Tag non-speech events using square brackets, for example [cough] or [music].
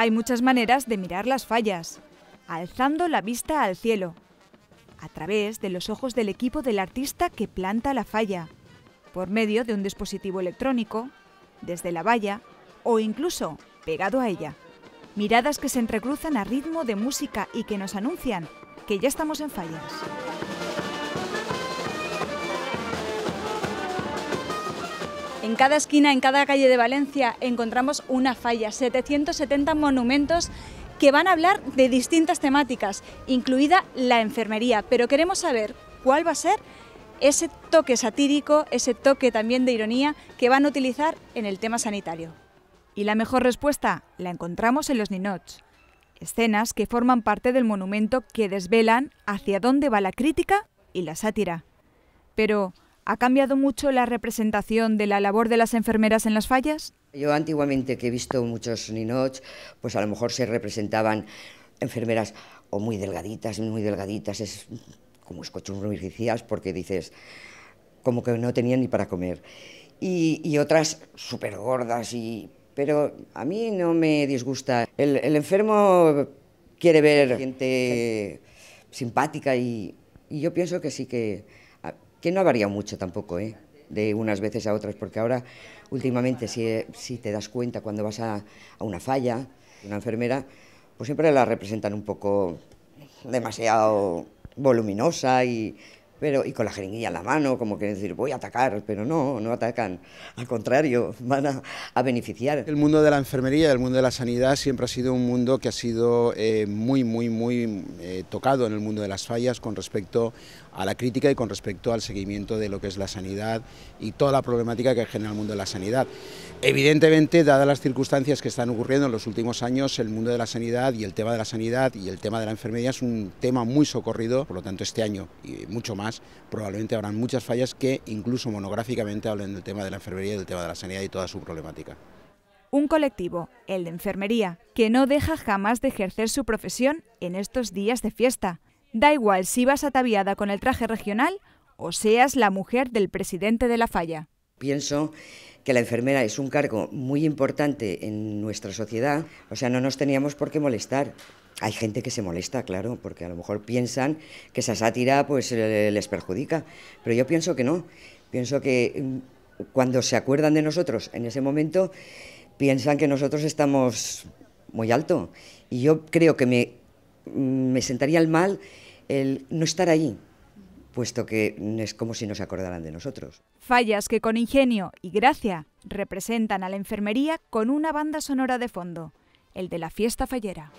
Hay muchas maneras de mirar las fallas, alzando la vista al cielo, a través de los ojos del equipo del artista que planta la falla, por medio de un dispositivo electrónico, desde la valla o incluso pegado a ella. Miradas que se entrecruzan a ritmo de música y que nos anuncian que ya estamos en fallas. En cada esquina, en cada calle de Valencia encontramos una falla, 770 monumentos que van a hablar de distintas temáticas, incluida la enfermería, pero queremos saber cuál va a ser ese toque satírico, ese toque también de ironía que van a utilizar en el tema sanitario. Y la mejor respuesta la encontramos en los ninots, escenas que forman parte del monumento que desvelan hacia dónde va la crítica y la sátira. Pero, ¿Ha cambiado mucho la representación de la labor de las enfermeras en las fallas? Yo antiguamente que he visto muchos ninots, pues a lo mejor se representaban enfermeras o muy delgaditas, muy delgaditas, es como escochurricías porque dices como que no tenían ni para comer. Y, otras súper gordas, y, pero a mí no me disgusta. El, enfermo quiere ver gente simpática y yo pienso que sí que que no ha variado mucho tampoco, ¿eh? de unas veces a otras, porque ahora últimamente si, te das cuenta cuando vas a, a, una falla, una enfermera, pues siempre la representan un poco demasiado voluminosa y pero y con la jeringuilla en la mano, como que decir, voy a atacar, pero no, no atacan, al contrario, [laughs] van a, beneficiar. El mundo de la enfermería, el mundo de la sanidad siempre ha sido un mundo que ha sido eh, muy, muy, muy eh, tocado en el mundo de las fallas con respecto a la crítica y con respecto al seguimiento de lo que es la sanidad y toda la problemática que genera el mundo de la sanidad. Evidentemente, dadas las circunstancias que están ocurriendo en los últimos años, el mundo de la sanidad y el tema de la sanidad y el tema de la enfermería es un tema muy socorrido, por lo tanto este año y mucho más probablemente habrán muchas fallas que incluso monográficamente hablen del tema de la enfermería del tema de la sanidad y toda su problemática. Un colectivo, el de enfermería, que no deja jamás de ejercer su profesión en estos días de fiesta. Da igual si vas ataviada con el traje regional o seas la mujer del presidente de la falla. Pienso que la enfermera es un cargo muy importante en nuestra sociedad, o sea, no nos teníamos por qué molestar, hay gente que se molesta, claro, porque a lo mejor piensan que esa sátira pues les perjudica, pero yo pienso que no. Pienso que mm, cuando se acuerdan de nosotros en ese momento piensan que nosotros estamos muy alto y yo creo que me, mm, me sentaría el mal el no estar ahí, puesto que es como si no se acordaran de nosotros. Fallas que con ingenio y gracia representan a la enfermería con una banda sonora de fondo, el de la fiesta fallera.